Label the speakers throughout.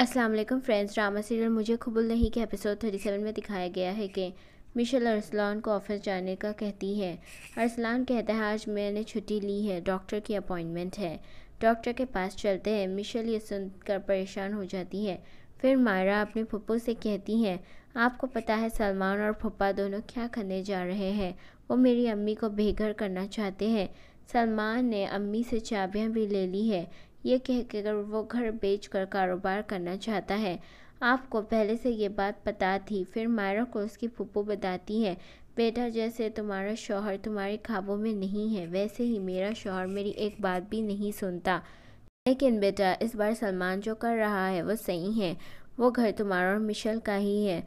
Speaker 1: अस्सलाम वालेकुम friends drama serial मुझे कबूल नहीं के एपिसोड 37 में दिखाया गया है कि मिशल अरसलान को ऑफिस जाने का कहती है अरसलान कहता है आज मैंने छुट्टी ली है डॉक्टर की अपॉइंटमेंट है डॉक्टर के पास चलते हैं मिशल ये सुनकर परेशान हो जाती है फिर मायरा अपने पप्पो से कहती हैं आपको पता है सलमान और पप्पा दोनों क्या करने जा रहे हैं वो मेरी अम्मी को बेघर करना चाहते हैं सलमान ने अम्मी से चाबियाँ भी ले ली है ये कह वो घर बेचकर कारोबार करना चाहता है आपको पहले से ये बात पता थी फिर मायरा को उसकी फूपो बताती है बेटा जैसे तुम्हारा शोहर तुम्हारे ख्वाबों में नहीं है वैसे ही मेरा शोहर मेरी एक बात भी नहीं सुनता लेकिन बेटा इस बार सलमान जो कर रहा है वो सही है वो घर तुम्हारा और मिशल का ही है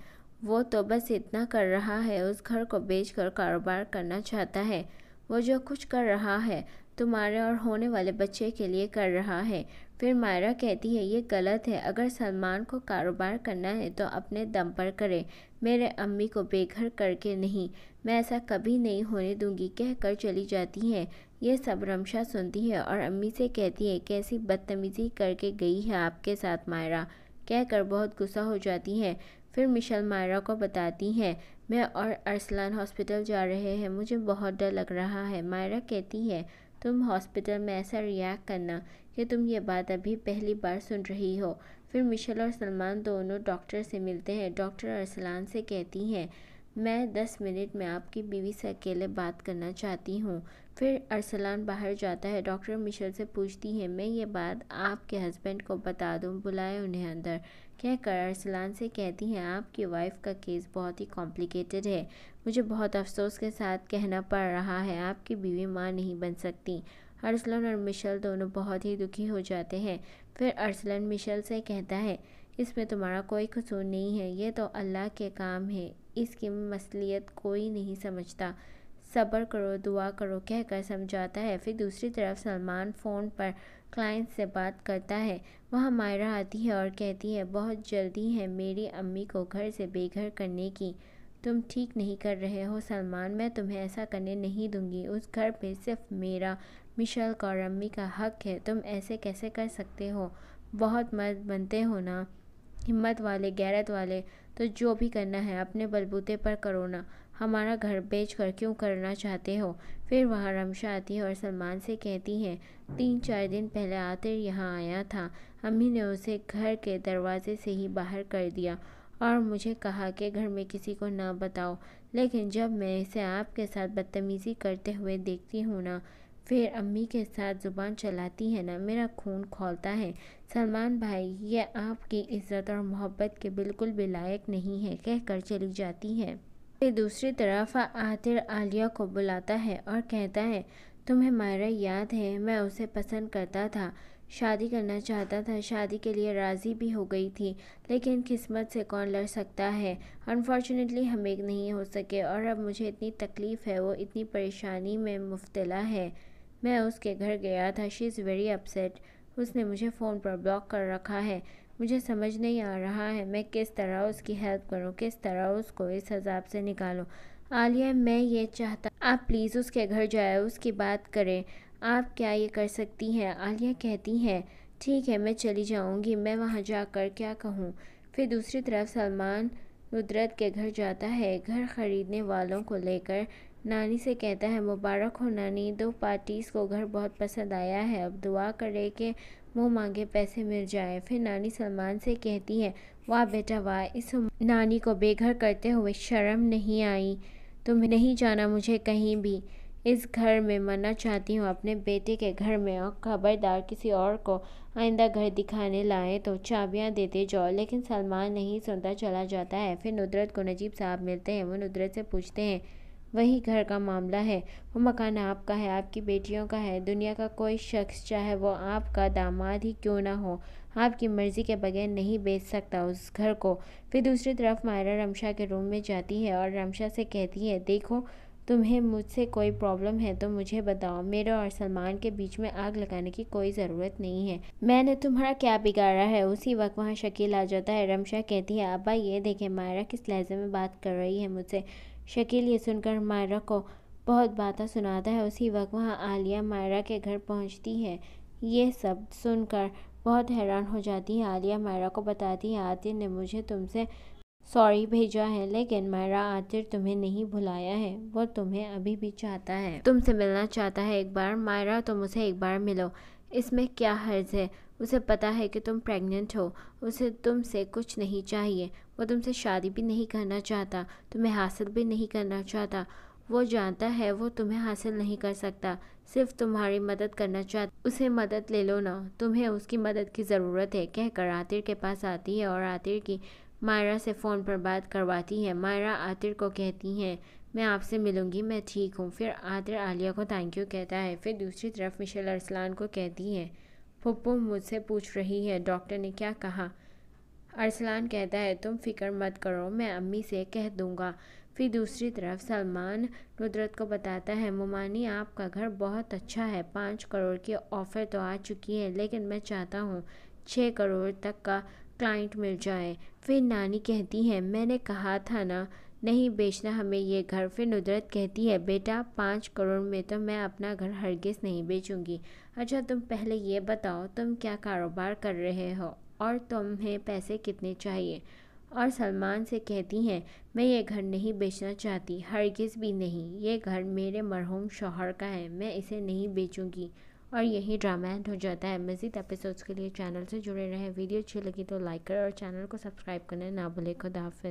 Speaker 1: वो तो बस इतना कर रहा है उस घर को बेच कर कारोबार करना चाहता है वो जो कुछ कर रहा है तुम्हारे और होने वाले बच्चे के लिए कर रहा है फिर मायरा कहती है ये गलत है अगर सलमान को कारोबार करना है तो अपने दम पर करे मेरे अम्मी को बेघर करके नहीं मैं ऐसा कभी नहीं होने दूंगी कहकर चली जाती है ये सब रमशा सुनती है और अम्मी से कहती है कैसी बदतमीजी करके गई है आपके साथ मायरा कहकर बहुत गुस्सा हो जाती है फिर मिशल मायरा को बताती है मैं और अरसलान हॉस्पिटल जा रहे हैं मुझे बहुत डर लग रहा है मायरा कहती है तुम हॉस्पिटल में ऐसा रिएक्ट करना कि तुम ये बात अभी पहली बार सुन रही हो फिर मिशेल और सलमान दोनों डॉक्टर से मिलते हैं डॉक्टर अरसलान से कहती हैं मैं दस मिनट में आपकी बीवी से अकेले बात करना चाहती हूँ फिर अरसलान बाहर जाता है डॉक्टर मिशेल से पूछती है मैं ये बात आपके हस्बैंड को बता दूँ बुलाए उन्हें अंदर कहकर अरसलान से कहती हैं आपकी वाइफ का केस बहुत ही कॉम्प्लिकेटेड है मुझे बहुत अफसोस के साथ कहना पड़ रहा है आपकी बीवी माँ नहीं बन सकती अरसलान और मिशेल दोनों बहुत ही दुखी हो जाते हैं फिर अरसलान मिशेल से कहता है इसमें तुम्हारा कोई कसूर नहीं है ये तो अल्लाह के काम है इसकी मसलियत कोई नहीं समझता सब्र करो दुआ करो कहकर समझाता है फिर दूसरी तरफ सलमान फ़ोन पर क्लाइंट से बात करता है वहाँ मायरा आती है और कहती है बहुत जल्दी है मेरी अम्मी को घर से बेघर करने की तुम ठीक नहीं कर रहे हो सलमान मैं तुम्हें ऐसा करने नहीं दूंगी उस घर पे सिर्फ मेरा मिशल और अम्मी का हक है तुम ऐसे कैसे कर सकते हो बहुत मर्द बनते हो ना हिम्मत वाले गैरत वाले तो जो भी करना है अपने बलबूते पर करो ना हमारा घर बेच कर क्यों करना चाहते हो फिर वहाँ रमशा आती है और सलमान से कहती हैं तीन चार दिन पहले आतिर यहाँ आया था अम्मी ने उसे घर के दरवाजे से ही बाहर कर दिया और मुझे कहा कि घर में किसी को ना बताओ लेकिन जब मैं इसे आपके साथ बदतमीज़ी करते हुए देखती हूँ ना फिर अम्मी के साथ ज़ुबान चलाती है ना मेरा खून खोलता है सलमान भाई ये आपकी इज़्ज़त और मोहब्बत के बिल्कुल भी लायक नहीं है कहकर चली जाती है फिर दूसरी तरफ आतिर आलिया को बुलाता है और कहता है तुम्हें मायरा याद है मैं उसे पसंद करता था शादी करना चाहता था शादी के लिए राज़ी भी हो गई थी लेकिन किस्मत से कौन लड़ सकता है अनफॉर्चुनेटली हम एक नहीं हो सके और अब मुझे इतनी तकलीफ़ है वो इतनी परेशानी में मुफ्तला है मैं उसके घर गया था शी इज़ वेरी अपसेट उसने मुझे फ़ोन पर ब्लॉक कर रखा है मुझे समझ नहीं आ रहा है मैं किस तरह उसकी हेल्प करूँ किस तरह उसको इस हजाब से निकालूँ आलिया मैं ये चाहता आप प्लीज़ उसके घर जाए उसकी बात करें आप क्या ये कर सकती हैं आलिया कहती हैं ठीक है मैं चली जाऊंगी मैं वहाँ जाकर क्या कहूँ फिर दूसरी तरफ सलमान नुदरत के घर जाता है घर ख़रीदने वालों को लेकर नानी से कहता है मुबारक हो नानी दो पार्टीज़ को घर बहुत पसंद आया है अब दुआ करे कि मुँह मांगे पैसे मिल जाए फिर नानी सलमान से कहती है वाह बेटा वाह इस नानी को बेघर करते हुए शर्म नहीं आई तुम नहीं जाना मुझे कहीं भी इस घर में मरना चाहती हूँ अपने बेटे के घर में और खबरदार किसी और को आइंदा घर दिखाने लाए तो चाबियाँ देते जाओ लेकिन सलमान नहीं सुनता चला जाता है फिर नुदरत को नजीब साहब मिलते हैं वो नुदरत से पूछते हैं वही घर का मामला है वो मकान आपका है आपकी बेटियों का है दुनिया का कोई शख्स चाहे वो आपका दामाद ही क्यों ना हो आपकी मर्ज़ी के बगैर नहीं बेच सकता उस घर को फिर दूसरी तरफ मायरा रमशा के रूम में जाती है और रमशा से कहती है देखो तुम्हें मुझसे कोई प्रॉब्लम है तो मुझे बताओ मेरे और सलमान के बीच में आग लगाने की कोई ज़रूरत नहीं है मैंने तुम्हारा क्या बिगाड़ा है उसी वक्त वहाँ शकील आ जाता है रमशा कहती है अबा ये देखें मायरा किस लहजे में बात कर रही है मुझसे शकील ये सुनकर मायरा को बहुत बातें सुनाता है उसी वक्त वहाँ आलिया मायरा के घर पहुँचती है ये सब सुनकर बहुत हैरान हो जाती है आलिया मायरा को बताती है आतिर ने मुझे तुमसे सॉरी भेजा है लेकिन मायरा आतिर तुम्हें नहीं भुलाया है वो तुम्हें अभी भी चाहता है तुमसे मिलना चाहता है एक बार मायरा तुम उसे एक बार मिलो इसमें क्या हर्ज है उसे पता है कि तुम प्रेग्नेंट हो उसे तुमसे कुछ नहीं चाहिए वो तुमसे शादी भी नहीं करना चाहता तुम्हें हासिल भी नहीं करना चाहता वो जानता है वो तुम्हें हासिल नहीं कर सकता सिर्फ तुम्हारी मदद करना चाहता उसे मदद ले लो ना तुम्हें उसकी मदद की ज़रूरत है कहकर आतिर के पास आती है और आतिर की मायरा से फ़ोन पर बात करवाती है मायरा आतिर को कहती हैं मैं आपसे मिलूँगी मैं ठीक हूँ फिर आदर आलिया को थैंक यू कहता है फिर दूसरी तरफ मिशेल अरसलान को कहती है पप्पू मुझसे पूछ रही है डॉक्टर ने क्या कहा अरसलान कहता है तुम फिक्र मत करो मैं अम्मी से कह दूँगा फिर दूसरी तरफ सलमान नुदरत को बताता है मुमानी आपका घर बहुत अच्छा है पाँच करोड़ की ऑफ़र तो आ चुकी है लेकिन मैं चाहता हूँ छः करोड़ तक का क्लाइंट मिल जाए फिर नानी कहती है मैंने कहा था ना नहीं बेचना हमें ये घर फिर नुदरत कहती है बेटा पाँच करोड़ में तो मैं अपना घर हरगिज़ नहीं बेचूंगी अच्छा तुम पहले ये बताओ तुम क्या कारोबार कर रहे हो और तुम्हें पैसे कितने चाहिए और सलमान से कहती हैं मैं ये घर नहीं बेचना चाहती हरगिज़ भी नहीं ये घर मेरे मरहूम शोहर का है मैं इसे नहीं बेचूंगी और यही ड्रामा एंड हो जाता है मज़ीद एपिसोड्स के लिए चैनल से जुड़े रहें वीडियो अच्छी लगी तो लाइक करें और चैनल को सब्सक्राइब करना ना भूलें खुदाफ़